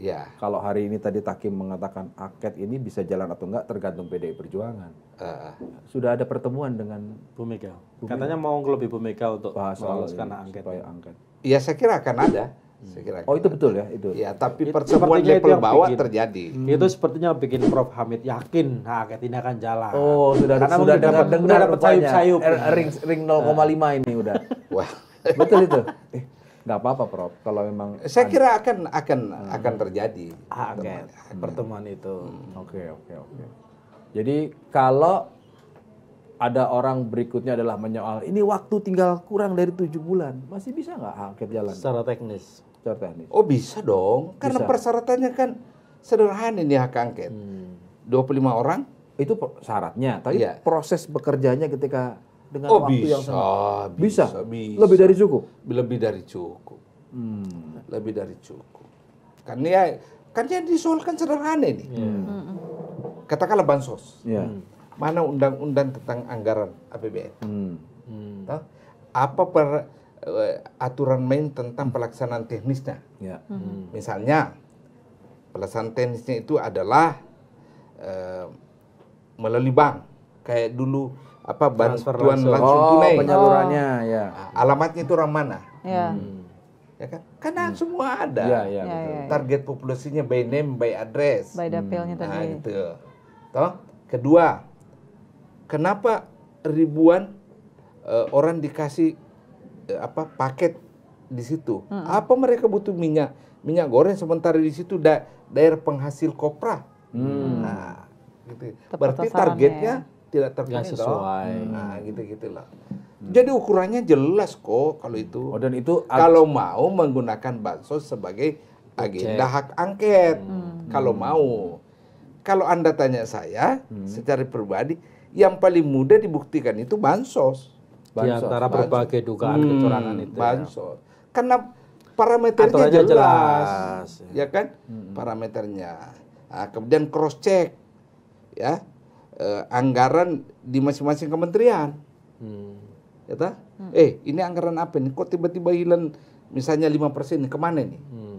Ya. Kalau hari ini tadi Takim mengatakan aket ini bisa jalan atau enggak tergantung PDI Perjuangan. Uh, Sudah ada pertemuan dengan Bu Mega. Katanya mau lebih Bu Mega untuk bahas soal skenario angket. Iya angket. Ya saya kira akan ada Hmm. oh itu betul ya itu. Ya tapi pertemuan level bawah bikin, terjadi. Hmm. Itu sepertinya bikin Prof Hamid yakin nah ini akan jalan. Oh sudah Karena sudah dapat dengar dapat sayup-sayup er, er, ring ring 0,5 nah. ini udah. [LAUGHS] Wah betul itu. Eh, nggak apa-apa Prof kalau memang. Saya kira akan akan hmm. akan terjadi. Ah, okay. pertemuan itu. Hmm. Oke oke oke. Jadi kalau ada orang berikutnya adalah menyoal ini waktu tinggal kurang dari tujuh bulan masih bisa nggak angket ah, jalan secara teknis secara teknis. Oh bisa dong, bisa. karena persyaratannya kan sederhana ini hak angket. Hmm. 25 orang itu syaratnya, tapi iya. proses bekerjanya ketika dengan oh, waktu bisa, yang sama. Bisa, bisa, bisa. Lebih dari cukup. Lebih dari cukup. Hmm. Lebih dari cukup. Karena ya kan yang disoalkan sederhana ini. Iya. Hmm. Katakanlah bansos. Iya. Hmm. Mana undang-undang tentang anggaran APBN? Hmm. Hmm. Apa per aturan main tentang pelaksanaan teknisnya. Ya. Hmm. Misalnya pelaksanaan teknisnya itu adalah uh, melalui bank kayak dulu apa Transfer bantuan langsung, langsung oh, penyalurannya oh. ya alamatnya itu orang mana ya, hmm. ya kan karena hmm. semua ada ya, ya, ya, ya, target populasinya by name by address by dapilnya hmm. tadi nah, itu toh kedua kenapa ribuan uh, orang dikasih apa paket di situ. Hmm. Apa mereka butuh minyak minyak goreng sementara di situ da daerah penghasil kopra. Hmm. Nah, gitu. Tepat Berarti targetnya ya. tidak terpenuhi sesuai. Dong. Nah, gitu-gitulah. Hmm. Jadi ukurannya jelas kok kalau itu. Oh, dan itu kalau mau menggunakan bansos sebagai agenda hak angket. Hmm. Kalau hmm. mau. Kalau Anda tanya saya hmm. secara pribadi, yang paling mudah dibuktikan itu bansos bansos, di antara bansos. berbagai dugaan hmm, kecurangan itu. Bansos. Ya. Karena parameternya jelas, jelas, ya. ya kan? Hmm. Parameternya. Nah, kemudian cross check, ya eh, anggaran di masing-masing kementerian. Hmm. Ya Hmm. Eh, ini anggaran apa nih? Kok tiba-tiba hilang misalnya 5% kemana nih? Hmm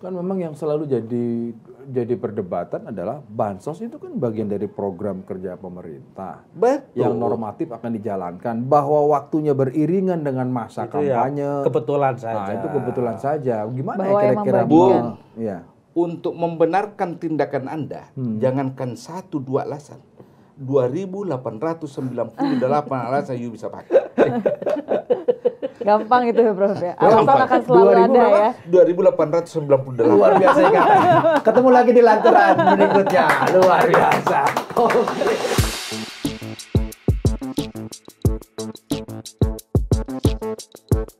kan memang yang selalu jadi jadi perdebatan adalah bansos itu kan bagian dari program kerja pemerintah Betul. yang normatif akan dijalankan bahwa waktunya beriringan dengan masa itu ya, kampanye ya, kebetulan nah, saja nah, itu kebetulan saja gimana bahwa ya kira-kira bu ya. untuk membenarkan tindakan anda hmm. jangankan satu dua alasan 2898 alasan you bisa pakai [LAUGHS] Gampang itu ya Prof ya. Alasan akan selalu 2000 ada ya. 2898. Luar biasa ya. Ketemu lagi di lantaran berikutnya. Luar biasa.